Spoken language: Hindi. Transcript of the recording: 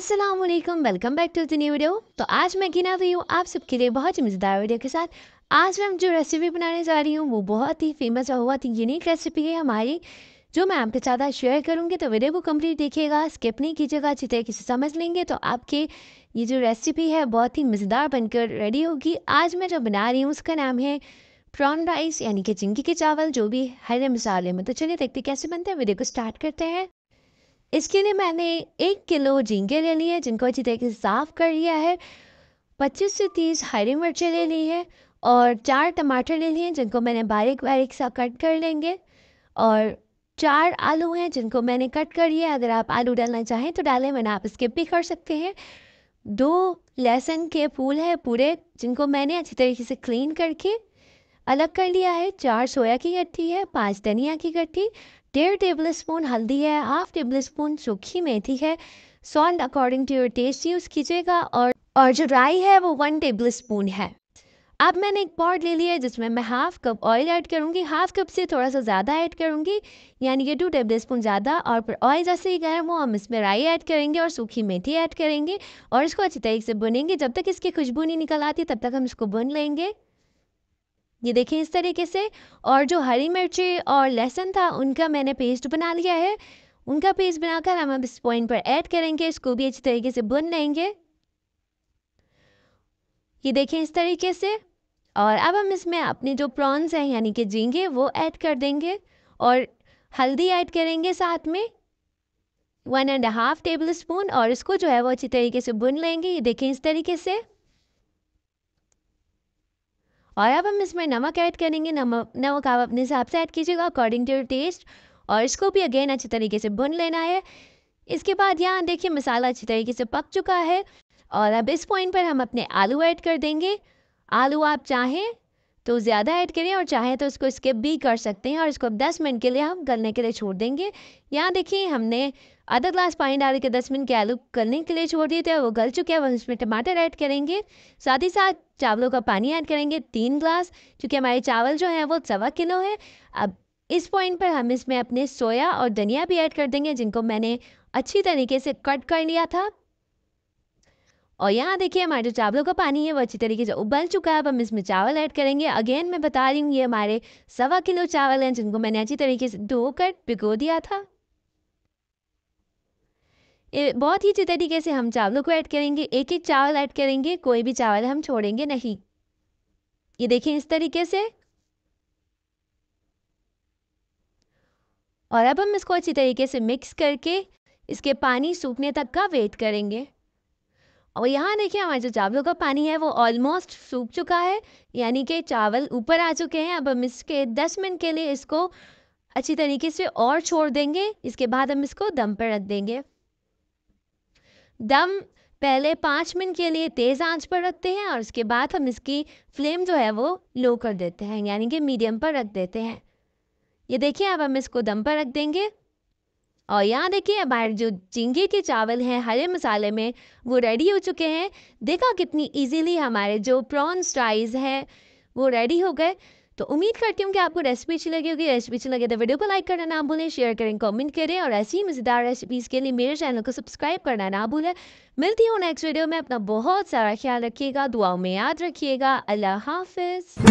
अस्सलाम वालेकुम welcome back to the new video तो आज मैं गिना रही हूँ आप सबके लिए बहुत ही मज़ेदार वीडियो के साथ आज मैं जो रेसिपी बनाने जा रही हूँ वो बहुत ही फेमस और बहुत ही यूनिक रेसिपी है हमारी जो मैं आपके साथ शेयर करूँगी तो वीडियो को कम्प्लीट देखिएगा स्किप नहीं कीजिएगा अच्छी तरीके से समझ लेंगे तो आपके ये जो रेसिपी है बहुत ही मज़ेदार बनकर रेडी होगी आज मैं जो बना रही हूँ उसका नाम है प्रॉन राइस यानी कि चिंकी के चावल जो भी हरे मसाले में तो चलिए देखते कैसे बनते हैं वीडियो को स्टार्ट करते हैं इसके लिए मैंने एक किलो झींगे ले लिए हैं जिनको अच्छी तरीके से साफ़ कर लिया है पच्चीस से तीस हरी मिर्चें ले ली हैं और चार टमाटर ले लिए हैं जिनको मैंने बारीक बारीक सा कट कर लेंगे और चार आलू हैं जिनको मैंने कट कर लिया अगर आप आलू डालना चाहें तो डालें वरना आप स्किप भी कर सकते हैं दो लहसुन के फूल हैं पूरे जिनको मैंने अच्छी तरीके से क्लीन करके अलग कर लिया है चार सोया की गट्ठी है पांच धनिया की गट्ठी डेढ़ टेबल स्पून हल्दी है हाफ टेबल स्पून सूखी मेथी है salt according to your taste use कीजिएगा और और जो राई है वो वन टेबल स्पून है अब मैंने एक पॉट ले लिया है जिसमें मैं हाफ कप ऑयल ऐड करूँगी हाफ कप से थोड़ा सा ज़्यादा ऐड करूँगी यानी कि टू टेबल स्पून ज़्यादा और फिर ऑयल जैसे ही गर्म हो हम इसमें राई ऐड करेंगे और सूखी मेथी ऐड करेंगे और इसको अच्छी तरीके से बुनेंगे जब तक इसकी खुशबू नहीं निकल आती तब तक हम इसको बुन लेंगे ये देखें इस तरीके से और जो हरी मिर्ची और लहसुन था उनका मैंने पेस्ट बना लिया है उनका पेस्ट बनाकर हम अब इस पॉइंट पर ऐड करेंगे इसको भी अच्छी तरीके से बुन लेंगे ये देखें इस तरीके से और अब हम इसमें अपने जो प्रॉन्स हैं यानी कि झींगे वो ऐड कर देंगे और हल्दी ऐड करेंगे साथ में one and half tablespoon और इसको जो है वो अच्छी तरीके से बुन लेंगे ये देखें इस तरीके से और अब हम इसमें नमक ऐड करेंगे नमक नमक आप अपने हिसाब से ऐड कीजिएगा अकॉर्डिंग टू योर टेस्ट और इसको भी अगेन अच्छे तरीके से भुन लेना है इसके बाद यहाँ देखिए मसाला अच्छी तरीके से पक चुका है और अब इस पॉइंट पर हम अपने आलू ऐड कर देंगे आलू आप चाहें तो ज़्यादा ऐड करें और चाहे तो इसको स्किप भी कर सकते हैं और इसको अब 10 मिनट के लिए हम गलने के लिए छोड़ देंगे यहाँ देखिए हमने आधा ग्लास पानी डाल के 10 मिनट के आलू गलने के लिए छोड़ दिए थे वो गल चुके हैं वह उसमें टमाटर ऐड करेंगे साथ ही साथ चावलों का पानी ऐड करेंगे तीन ग्लास क्योंकि हमारे चावल जो हैं वो सवा किलो है अब इस पॉइंट पर हम इसमें अपने सोया और धनिया भी ऐड कर देंगे जिनको मैंने अच्छी तरीके से कट कर लिया था और यहाँ देखिए हमारे जो चावलों का पानी है वो अच्छी तरीके से उबल चुका है अब हम इसमें चावल ऐड करेंगे अगेन मैं बता रही हूँ ये हमारे सवा किलो चावल हैं जिनको मैंने अच्छी तरीके से धोकर भिगो दिया था बहुत ही अच्छी तरीके से हम चावलों को ऐड करेंगे एक एक चावल ऐड करेंगे कोई भी चावल हम छोड़ेंगे नहीं ये देखें इस तरीके से और अब हम इसको अच्छी तरीके से मिक्स करके इसके पानी सूखने तक का वेट करेंगे और यहाँ देखिए हमारे जो चावलों का पानी है वो ऑलमोस्ट सूख चुका है यानी कि चावल ऊपर आ चुके हैं अब हम इसके दस मिनट के लिए इसको अच्छी तरीके से और छोड़ देंगे इसके बाद हम इसको दम पर रख देंगे दम पहले पाँच मिनट के लिए तेज़ आंच पर रखते हैं और उसके बाद हम इसकी फ्लेम जो है वो लो कर देते हैं यानी कि मीडियम पर रख देते हैं ये देखिए अब हम इसको दम पर रख देंगे और यहाँ देखिए हमारे जो झींगे के चावल हैं हरे मसाले में वो रेडी हो चुके हैं देखा कितनी इजीली हमारे जो प्रॉन्स राइस है वो रेडी हो गए तो उम्मीद करती हूँ कि आपको रेसिपी अच्छी लगी होगी रेसिपी अच्छी लगे तो वीडियो को लाइक करना ना भूलें शेयर करें कमेंट करें और ऐसी ही मज़ेदार रेसिपीज़ के लिए मेरे चैनल को सब्सक्राइब करना ना भूलें मिलती हूँ नेक्स्ट वीडियो में अपना बहुत सारा ख्याल रखिएगा दुआओं में याद रखिएगा अल्लाह हाफिज़